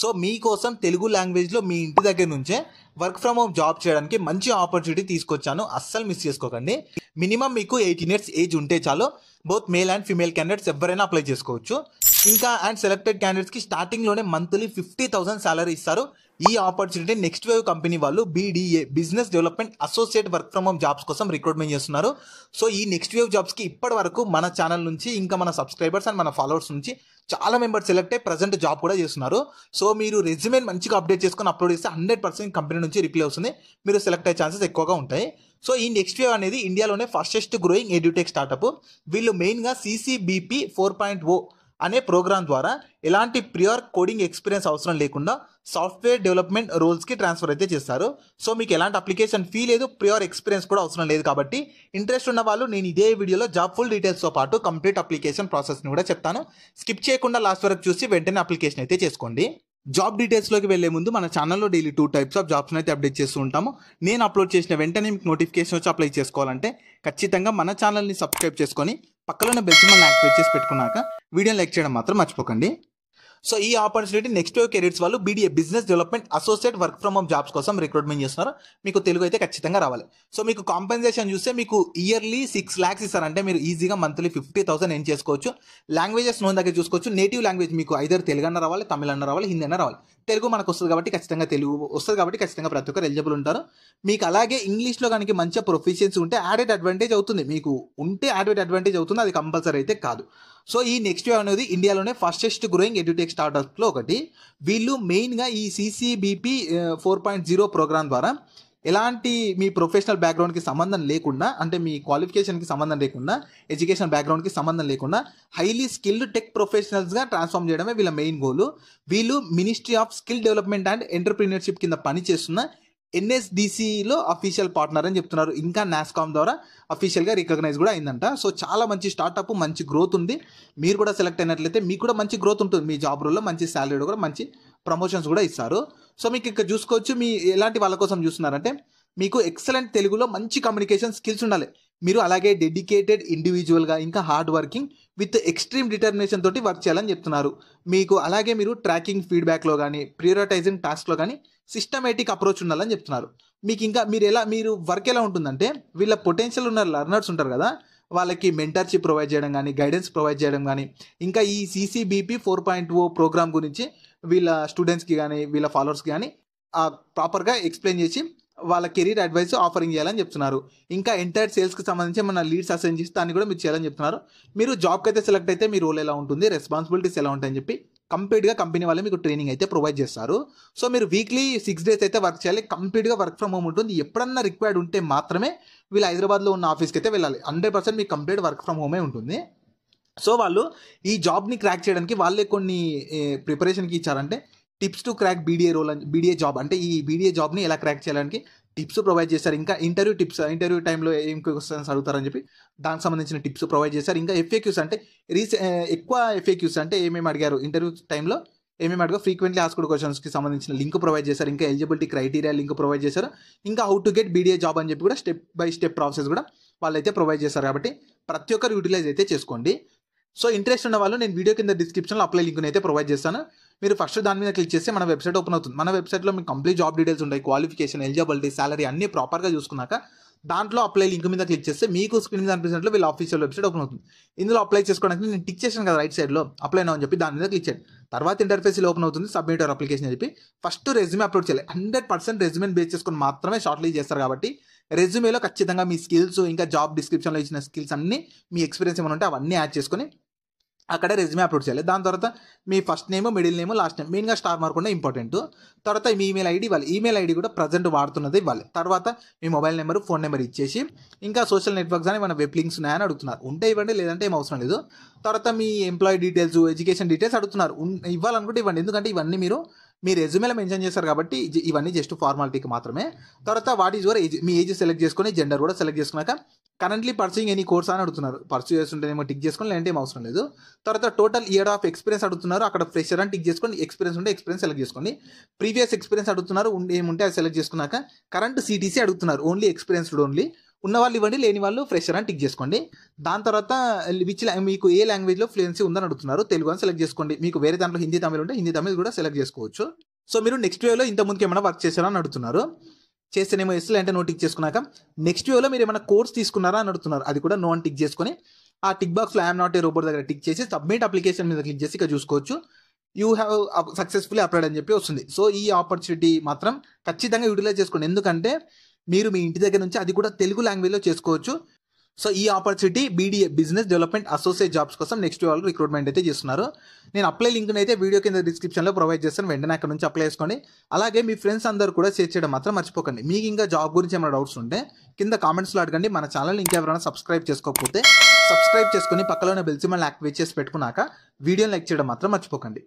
so మీకోసం తెలుగు లాంగ్వేజ్లో మీ ఇంటి దగ్గర నుంచే వర్క్ ఫ్రమ్ హోమ్ జాబ్ చేయడానికి మంచి ఆపర్చునిటీ తీసుకొచ్చాను అస్సలు మిస్ చేసుకోకండి మినిమం మీకు ఎయిటీన్ ఇయర్స్ ఏజ్ ఉంటే చాలు both male and female candidates ఎవరైనా అప్లై చేసుకోవచ్చు ఇంకా అండ్ సెలెక్టెడ్ క్యాండిడేట్స్కి స్టార్టింగ్లోనే మంత్లీ ఫిఫ్టీ థౌసండ్ సాలరీ ఇస్తారు ఈ ఆపర్చునిటీ నెక్స్ట్ వేవ్ కంపెనీ వాళ్ళు BDA business development associate work from home jobs కోసం రిక్రూట్మెంట్ చేస్తున్నారు సో ఈ నెక్స్ట్ వేవ్ జాబ్స్కి ఇప్పటి వరకు మన ఛానల్ నుంచి ఇంకా మన సబ్స్క్రైబర్స్ అండ్ మన ఫాలోవర్స్ నుంచి చాలా మెంబర్స్ సెలెక్ట్ అయ్యి ప్రజెంట్ జాబ్ కూడా చేస్తున్నారు సో మీరు రెజ్యూమేని మంచిగా అప్డేట్ చేసుకొని అప్లోడ్ చేస్తే హండ్రెడ్ పర్సెంట్ కంపెనీ నుంచి రిప్లై వస్తుంది మీరు సెలెక్ట్ అయ్యే ఛాన్సెస్ ఎక్కువగా ఉంటాయి సో ఈ నెక్స్ట్ వేవ్ అనేది ఇండియాలోనే ఫాస్టెస్ట్ గ్రోయింగ్ ఎడ్యూటెక్ స్టార్టప్ వీళ్ళు మెయిన్గా సీసీబీపీ ఫోర్ పాయింట్ ఓ అనే ప్రోగ్రామ్ ద్వారా ఎలాంటి ప్యూర్ కోడింగ్ ఎక్స్పీరియన్స్ అవసరం లేకుండా సాఫ్ట్వేర్ డెవలప్మెంట్ రోల్స్కి ట్రాన్స్ఫర్ అయితే చేస్తారు సో మీకు ఎలాంటి అప్లికేషన్ ఫీ లేదు ప్యూర్ ఎక్స్పీరియన్స్ కూడా అవసరం లేదు కాబట్టి ఇంట్రెస్ట్ ఉన్న వాళ్ళు నేను ఇదే వీడియోలో జాబ్ ఫుల్ డీటెయిల్స్తో పాటు కంప్లీట్ అప్లికేషన్ ప్రాసెస్ని కూడా చెప్తాను స్కిప్ చేయకుండా లాస్ట్ వరకు చూసి వెంటనే అప్లికేషన్ అయితే చేసుకోండి జాబ్ డీటెయిల్స్లోకి వెళ్ళే ముందు మన ఛానల్లో daily two types of jobs అయితే అప్డేట్ చేస్తూ ఉంటాము నేను అప్లోడ్ చేసిన వెంటనే మీకు నోటిఫికేషన్ వచ్చి అప్లై చేసుకోవాలంటే ఖచ్చితంగా మన ఛానల్ని సబ్స్క్రైబ్ చేసుకొని పక్కలోనే బెల్ సింబల్ని యాక్టివేట్ చేసి పెట్టుకున్నాక వీడియోని లైక్ చేయడం మాత్రం మర్చిపోకండి సో ఈ ఆపర్చునిటీ నెక్స్ట్ వేవ్ కెరీర్స్ వాళ్ళు BDA business development associate work from home jobs కోసం రిక్రూట్మెంట్ చేస్తున్నారు మీకు తెలుగు అయితే ఖచ్చితంగా రావాలి సో మీకు కాంపెన్సేషన్ చూస్తే మీకు ఇయర్లీ సిక్స్ ల్యాక్స్ ఇస్తారంటే మీరు ఈజీగా మంత్లీ ఫిఫ్టీ థౌసండ్ ఏం చేసుకోవచ్చు లాంగ్వేజెస్ నోన్ దగ్గర చూసుకోవచ్చు నేటివ్ లాంగ్వేజ్ మీకు ఐదర్ తెలుగు అన్న రావాలి తమిళ అన్న రావాలి హిందీ అన్న రావాలి తెలుగు మనకు వస్తుంది కాబట్టి ఖచ్చితంగా తెలుగు వస్తుంది కాబట్టి ఖచ్చితంగా ప్రతి ఒక్కరు ఎలిజిబుల్ ఉంటారు మీకు అలాగే ఇంగ్లీష్లో కనుక మంచిగా ప్రొఫిషియన్సీ ఉంటే యాడెడ్ అడ్వాంటేజ్ అవుతుంది మీకు ఉంటే యాడెడ్ అడ్వాంటేజ్ అవుతుంది అది కంపల్సరీ అయితే కాదు సో ఈ నెక్స్ట్ వేవ్ అనేది ఇండియాలోనే ఫస్టెస్ట్ గ్రోయింగ్ ఎడ్యుటెక్ స్టార్టప్లో ఒకటి వీళ్ళు మెయిన్గా ఈ CCBP four point zero program ద్వారా ఎలాంటి మీ ప్రొఫెషనల్ బ్యాక్గ్రౌండ్కి సంబంధం లేకుండా అంటే మీ క్వాలిఫికేషన్కి సంబంధం లేకుండా ఎడ్యుకేషన్ బ్యాక్గ్రౌండ్కి సంబంధం లేకుండా హైలీ స్కిల్డ్ టెక్ ప్రొఫెషనల్స్గా ట్రాన్స్ఫామ్ చేయడమే వీళ్ళ మెయిన్ గోల్ వీళ్ళు ministry of skill development and entrepreneurship కింద పనిచేస్తున్న ఎన్ఎస్డిసిలో అఫీషియల్ పార్ట్నర్ అని చెప్తున్నారు ఇంకా నాస్కామ్ ద్వారా అఫీషియల్గా రికగ్నైజ్ కూడా అయిందంట సో చాలా మంచి స్టార్టప్ మంచి గ్రోత్ ఉంది మీరు కూడా సెలెక్ట్ అయినట్లయితే మీకు కూడా మంచి గ్రోత్ ఉంటుంది మీ జాబ్ రోల్లో మంచి శాలరీ కూడా మంచి ప్రమోషన్స్ కూడా ఇస్తారు సో మీకు ఇక్కడ చూసుకోవచ్చు మీ ఎలాంటి వాళ్ళ కోసం చూస్తున్నారంటే మీకు ఎక్సలెంట్ తెలుగులో మంచి కమ్యూనికేషన్ స్కిల్స్ ఉండాలి మీరు అలాగే డెడికేటెడ్ ఇండివిజువల్గా ఇంకా hard working with extreme determination తోటి వర్క్ చేయాలని చెప్తున్నారు మీకు అలాగే మీరు ట్రాకింగ్ ఫీడ్బ్యాక్లో కానీ ప్రియోరిటైజింగ్ టాస్క్లో కానీ సిస్టమేటిక్ అప్రోచ్ ఉండాలని చెప్తున్నారు మీకు ఇంకా మీరు ఎలా మీరు వర్క్ ఎలా ఉంటుందంటే వీళ్ళ పొటెన్షియల్ ఉన్న లర్నర్స్ ఉంటారు కదా వాళ్ళకి మెంటర్షిప్ ప్రొవైడ్ చేయడం కానీ గైడెన్స్ ప్రొవైడ్ చేయడం కానీ ఇంకా ఈ CCBP four point O program గురించి వీళ్ళ స్టూడెంట్స్కి కానీ వీళ్ళ ఫాలోవర్స్కి కానీ ప్రాపర్గా ఎక్స్ప్లెయిన్ చేసి వాళ్ళ కెరీర్ అడ్వైస్ ఆఫరింగ్ చేయాలని చెప్తున్నారు ఇంకా ఎంటైర్ సేల్స్కి సంబంధించి మన లీడ్స్ అసెంజ్ చేసి దాన్ని కూడా మీరు చేయాలని చెప్తున్నారు మీరు జాబ్కి అయితే సెలెక్ట్ అయితే మీ రోల్ ఎలా ఉంటుంది రెస్పాన్సిబిలిటీస్ ఎలా ఉంటాయని చెప్పి కంప్లీట్గా కంపెనీ వాళ్ళే మీకు ట్రైనింగ్ అయితే ప్రొవైడ్ చేస్తారు సో మీరు వీక్లీ సిక్స్ డేస్ అయితే వర్క్ చేయాలి కంప్లీట్గా వర్క్ ఫ్రమ్ హోమ్ ఉంటుంది ఎప్పుడన్నా రిక్వైర్డ్ ఉంటే మాత్రమే వీళ్ళు హైదరాబాద్లో ఉన్న ఆఫీస్కి అయితే వెళ్ళాలి హండ్రెడ్ పర్సెంట్ మీకు కంప్లీట్ వర్క్ ఫ్రమ్ హోమే ఉంటుంది సో వాళ్ళు ఈ జాబ్ని క్రాక్ చేయడానికి వాళ్ళే కొన్ని ప్రిపరేషన్కి ఇచ్చారంటే tips to crack BDA role అని బీడీఏ జాబ్ అంటే ఈ బీడీఏ జాబ్ని ఎలా క్రాక్ చేయడానికి టిప్స్ ప్రొవైడ్ చేశారు ఇంకా ఇంటర్వ్యూ టిప్స్ ఇంటర్వ్యూ టైంలో ఏం క్వశ్చన్స్ అడుగుతారని చెప్పి దానికి సంబంధించిన టిప్స్ ప్రొవైడ్ చేశారు ఇంకా ఎఫ్ఏక్యూస్ అంటే రీసె ఎక్కువ ఎఫ్ఏక్యూస్ అంటే ఏమేమి అడిగారు ఇంటర్వ్యూ టైంలో ఏమేమి అడిగారు ఫ్రీక్వెంట్లీ ఆస్కుడ్ క్వశ్చన్స్కి సంబంధించిన లింక్ ప్రొవైడ్ చేశారు ఇంకా ఎలిజిబిలిటీ క్రైటీరియా లింక్ ప్రొవైడ్ చేశారు ఇంకా how to get BDA job అని చెప్పి కూడా స్టెప్ బై స్టెప్ ప్రాసెస్ కూడా వాళ్ళైతే ప్రొవైడ్ చేశారు కాబట్టి ప్రతి ఒక్కరు యూటిలైజ్ అయితే చేసుకోండి సో ఇంట్రెస్ట్ ఉన్న వాళ్ళు నేను వీడియో కింద డిస్క్రిప్షన్లో అప్లై లింక్ని అయితే ప్రొవైడ్ చేస్తాను మీరు ఫస్ట్ దాని మీద క్లిక్ చేస్తే మన వెబ్సైట్ ఓపెన్ అవుతుంది మన వెబ్సైట్లో మీకు కంప్లీట్ జాబ్ డీటెయిల్స్ ఉంటాయి క్వాలిఫికేషన్ ఎలిజిబిలిటీ సాలరీ అన్ని ప్రాపర్గా చూసుకున్నాక దాంట్లో అప్లై లింక్ మీద క్లిక్ చేస్తే మీకు స్క్రీన్ మీద అనిపించినట్లు వీళ్ళ ఆఫీషియల్ వెబ్సైట్ ఓపెన్ అవుతుంది ఇందులో అప్లై చేసుకోవడానికి నేను టిక్ చేశాను కదా రైట్ సైడ్లో అప్లై అని చెప్పి దాని మీద క్లిక్ చేయండి తర్వాత ఇంటర్ఫేస్లో ఓపెన్ అవుతుంది సబ్మిట్ అవర్ అప్లికేషన్ చెప్పి ఫస్ట్ రెజ్యూమే అప్లోడ్ చేయాలి హండ్రెడ్ పర్సెంట్ రెజ్యూమే బేస్ చేసుకుని మాత్రమే షార్ట్ లీజ్ చేస్తారు కాబట్టి రెజ్యూమేలో ఖచ్చితంగా మీ స్కిల్స్ ఇంకా జాబ్ డిస్క్రిప్షన్లో ఇచ్చిన స్కిల్స్ అన్నీ మీ ఎక్స్పీరియన్స్ ఏమైనా ఉంటే అవన్నీ యాడ్ చేసుకొని అక్కడే రెజ్యూమ్ అప్లోడ్ చేయాలి దాని తర్వాత మీ first name middle name last name మెయిన్గా స్టార్ మార్క్ కూడా ఇంపార్టెంట్ తర్వాత మీ ఈమెయిల్ ఐడి ఇవ్వాలి ఈమెయిల్ ఐడి కూడా ప్రజెంట్ వాడుతున్నది ఇవ్వాలి తర్వాత మీ మొబైల్ నెంబర్ ఫోన్ నెంబర్ ఇచ్చేసి ఇంకా సోషల్ నెట్వర్క్స్ అని మన వెబ్ లింక్స్ ఉన్నాయని అడుగుతున్నారు ఉంటే ఇవ్వండి లేదంటే ఏం అవసరం లేదు తర్వాత మీ ఎంప్లాయీ డీటెయిల్స్ ఎడ్యుకేషన్ డీటెయిల్స్ అడుగుతున్నారు ఇవ్వాలనుకుంటే ఇవ్వండి ఎందుకంటే ఇవన్నీ మీరు మీ రెజ్యూమేలో మెన్షన్ చేస్తారు కాబట్టి ఇవన్నీ జస్ట్ ఫార్మాలిటీకి మాత్రమే తర్వాత వాట్ ఈజ్ యువర్ ఏజ్ మీ ఏజ్ సెలెక్ట్ చేసుకొని జెండర్ కూడా సెలెక్ట్ చేసుకున్నాక కరెంట్లీ పర్సూయింగ్ ఎనీ కోర్స్ అని అడుగుతున్నారు పర్సూ చేస్తుంటేనేమో టిక్ చేసుకోండి లేదంటే ఏం అవసరం లేదు తర్వాత టోటల్ ఇయర్ ఆఫ్ ఎక్స్పీరియన్స్ అడుగుతున్నారు అక్కడ ఫ్రెషర్ అని టిక్ చేసుకోండి ఎక్స్పీరియన్స్ ఉంటే ఎక్స్పీరియన్స్ సెలెక్ట్ చేసుకోండి ప్రీవియస్ ఎక్స్పీరియన్స్ అడుగుతున్నారు ఏముంటే అది సెలెక్ట్ చేసుకున్నాక కరెంట్ సిటీసీ అడుగుతున్నారు ఓన్లీ ఎక్స్పీరియన్స్డ్ ఓన్లీ ఉన్న వాళ్ళు ఇవ్వండి లేని వాళ్ళు ఫ్రెషర్ అని టిక్ చేసుకోండి దాని తర్వాత విచ్ మీకు ఏ లాంగ్వేజ్లో ఫ్లూయెన్సీ ఉందని అడుగుతున్నారు తెలుగు అని సెలెక్ట్ చేసుకోండి మీకు వేరే దాంట్లో హిందీ తమిళ ఉంటే హిందీ తమిళ కూడా సెలెక్ట్ చేసుకోవచ్చు సో మీరు నెక్స్ట్ ఇంత ముందుకు ఏమైనా వర్క్ చేశారని అడుగుతున్నారు చేస్తేనేమో ఎస్ అంటే నో టిక్ చేసుకున్నాక నెక్స్ట్ వ్యూలో మీరు ఏమైనా కోర్స్ తీసుకున్నారా అని అడుగుతున్నారు అది కూడా నో అని టిక్ చేసుకొని ఆ టిక్ బాక్స్లో ఐఎమ్ నాట్ ఏ రోబోట్ దగ్గర టిక్ చేసి సబ్మిట్ అప్లికేషన్ మీద క్లిక్ చేసి ఇక చూసుకోవచ్చు యూ హ్యావ్ సక్సెస్ఫుల్లీ అప్లైడ్ అని చెప్పి వస్తుంది సో ఈ ఆపర్చునిటీ మాత్రం ఖచ్చితంగా యూటిలైజ్ చేసుకోండి ఎందుకంటే మీరు మీ ఇంటి దగ్గర నుంచి అది కూడా తెలుగు లాంగ్వేజ్లో చేసుకోవచ్చు సో ఈ opportunity BDA business development associate jobs కోసం నెక్స్ట్ వాళ్ళు రిక్రూట్మెంట్ అయితే చేస్తున్నారు నేను అప్లై లింక్ని అయితే వీడియో కింద డిస్క్రిప్షన్లో ప్రొవైడ్ చేస్తాను వెంటనే అక్కడ నుంచి అప్లై చేసుకోండి అలాగే మీ ఫ్రెండ్స్ అందరూ కూడా షేర్ చేయడం మాత్రం మర్చిపోకండి మీకు ఇంకా జాబ్ గురించి ఏమైనా డౌట్స్ ఉంటే కింద కామెంట్స్లో అడగండి మన ఛానల్ ఇంకెవరైనా సబ్స్క్రైబ్ చేసుకోకపోతే సబ్స్క్రైబ్ చేసుకుని పక్కలోనే బెల్సిమల్ యాక్టివేట్ చేసి పెట్టుకున్నాక వీడియోని లైక్ చేయడం మాత్రం మర్చిపోకండి